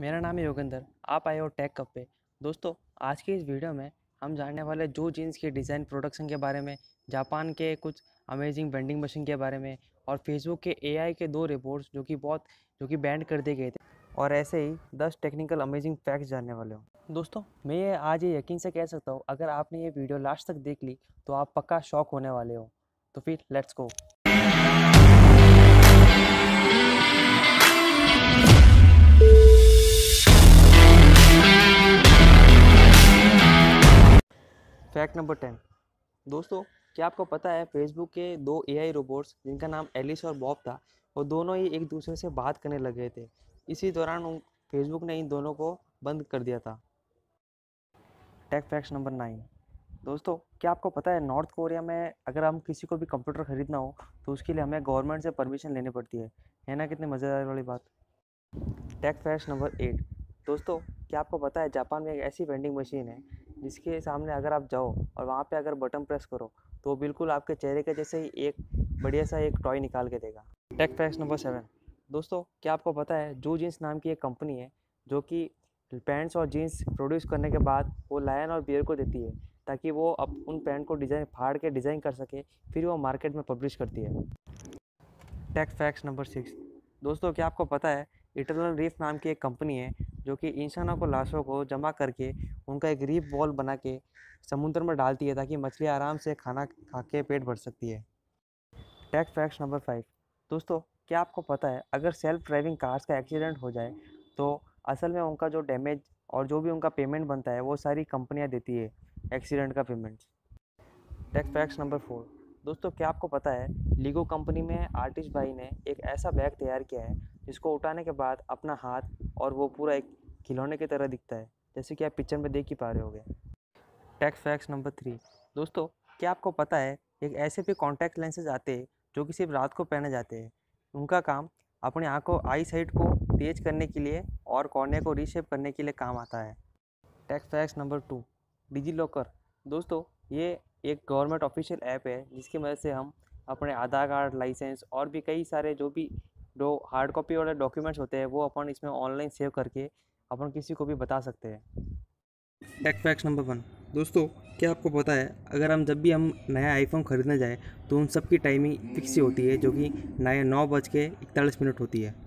मेरा नाम है योगेंद्र आप आए हो टेक कप पे दोस्तों आज के इस वीडियो में हम जानने वाले जो जीन्स के डिज़ाइन प्रोडक्शन के बारे में जापान के कुछ अमेजिंग बेंडिंग मशीन के बारे में और फेसबुक के एआई के दो रिपोर्ट्स जो कि बहुत जो कि बैंड कर दिए गए थे और ऐसे ही दस टेक्निकल अमेजिंग फैक्ट्स जानने वाले हो दोस्तों मैं ये आज ये यकीन से कह सकता हूँ अगर आपने ये वीडियो लास्ट तक देख ली तो आप पक्का शौक होने वाले हो तो फिर let's go fact number ten दोस्तों क्या आपको पता है फेसबुक के दो एआई रोबोट्स जिनका नाम एलिस और बॉब था वो दोनों ही एक दूसरे से बात करने लगे थे इसी दौरान फेसबुक ने इन दोनों को बंद कर दिया था टेक फैक्ट नंबर नाइन दोस्तों क्या आपको पता है नॉर्थ कोरिया में अगर हम किसी को भी कंप्यूटर ख़रीदना हो तो उसके लिए हमें गवर्नमेंट से परमिशन लेनी पड़ती है है ना कितनी मज़ेदार वाली बात टेक फैक्ट नंबर एट दोस्तों क्या आपको पता है जापान में एक ऐसी वेंडिंग मशीन है जिसके सामने अगर आप जाओ और वहाँ पे अगर बटन प्रेस करो तो बिल्कुल आपके चेहरे के जैसे ही एक बढ़िया सा एक टॉय निकाल के देगा टेक फैक्स नंबर सेवन दोस्तों क्या आपको पता है जू जीन्स नाम की एक कंपनी है जो कि पैंट्स और जीन्स प्रोड्यूस करने के बाद वो लायन और बियर को देती है ताकि वो अब उन पैंट को डिज़ाइन फाड़ के डिज़ाइन कर सके फिर वो मार्केट में पब्लिश करती है टेक फैक्स नंबर सिक्स दोस्तों क्या आपको पता है इटरनल रीफ नाम की एक कंपनी है जो कि इंसानों को लाशों को जमा करके उनका एक रीप बॉल बना के समुद्र में डालती है ताकि मछली आराम से खाना खा के पेट भर सकती है टैक्स फैक्स नंबर फाइव दोस्तों क्या आपको पता है अगर सेल्फ ड्राइविंग कार्स का एक्सीडेंट हो जाए तो असल में उनका जो डैमेज और जो भी उनका पेमेंट बनता है वो सारी कंपनियाँ देती है एक्सीडेंट का payment tech facts number four दोस्तों क्या आपको पता है लीगो कंपनी में आर्टिस्ट भाई ने एक ऐसा बैग तैयार किया है जिसको उठाने के बाद अपना हाथ और वो पूरा एक खिलौने की तरह दिखता है जैसे कि आप पिक्चर में देख ही पा रहे हो गए टैक्स फैक्स नंबर थ्री दोस्तों क्या आपको पता है एक ऐसे भी कॉन्टैक्ट लेंसेज आते हैं जो कि सिर्फ रात को पहने जाते हैं उनका काम अपने आँखों आई साइड को तेज करने के लिए और कॉर्ने को रीशेप करने के लिए काम आता है tech facts number two DigiLocker दोस्तों ये एक गवर्नमेंट ऑफिशियल ऐप है जिसकी मदद से हम अपने आधार कार्ड लाइसेंस और भी कई सारे जो भी जो हार्ड कॉपी वाले डॉक्यूमेंट्स होते हैं वो अपन इसमें ऑनलाइन सेव करके अपन किसी को भी बता सकते हैं टेक फैक्स नंबर वन दोस्तों क्या आपको पता है अगर हम जब भी हम नया आईफोन ख़रीदने जाएँ तो उन सब की टाइमिंग फिक्स ही होती है जो कि नए नौ बज के इकतालीस मिनट होती है